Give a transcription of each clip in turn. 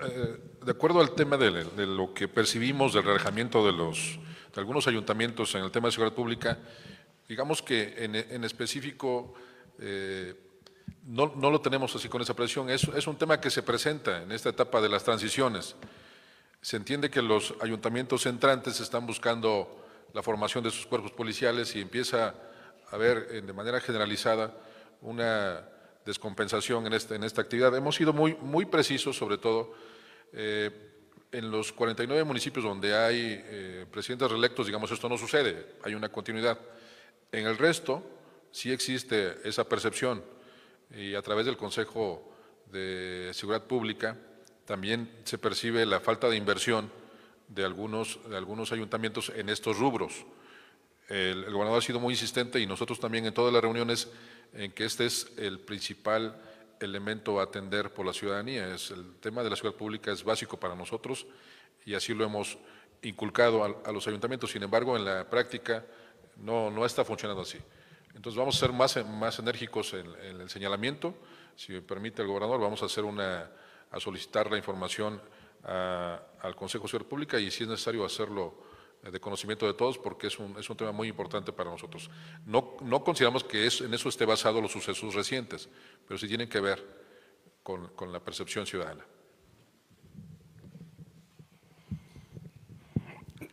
Eh, de acuerdo al tema de, lo que percibimos del relajamiento de, los, algunos ayuntamientos en el tema de seguridad pública, digamos que en, específico eh, no, lo tenemos así con esa presión. Es, es un tema que se presenta en esta etapa de las transiciones. Se entiende que los ayuntamientos entrantes están buscando la formación de sus cuerpos policiales y empieza a haber de manera generalizada una descompensación en, este, en esta actividad. Hemos sido muy, muy precisos, sobre todo eh, en los 49 municipios donde hay eh, presidentes reelectos, digamos, esto no sucede, hay una continuidad. En el resto sí existe esa percepción y a través del Consejo de Seguridad Pública también se percibe la falta de inversión de algunos, de algunos ayuntamientos en estos rubros el, gobernador ha sido muy insistente y nosotros también en todas las reuniones en que este es el principal elemento a atender por la ciudadanía. Es el tema de la ciudad pública es básico para nosotros y así lo hemos inculcado a, los ayuntamientos. Sin embargo, en la práctica no, no está funcionando así. Entonces vamos a ser más, más enérgicos en, el señalamiento. Si me permite el gobernador, vamos a hacer una a solicitar la información al Consejo de Ciudad Pública y si es necesario hacerlo eh, de conocimiento de todos porque es un, tema muy importante para nosotros. No, no consideramos que es, en eso esté basado los sucesos recientes, pero sí tienen que ver con, la percepción ciudadana.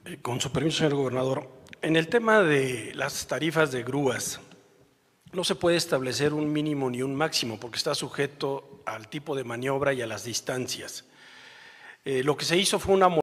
Eh, con su permiso, señor gobernador, en el tema de las tarifas de grúas, no se puede establecer un mínimo ni un máximo porque está sujeto al tipo de maniobra y a las distancias. Eh, lo que se hizo fue una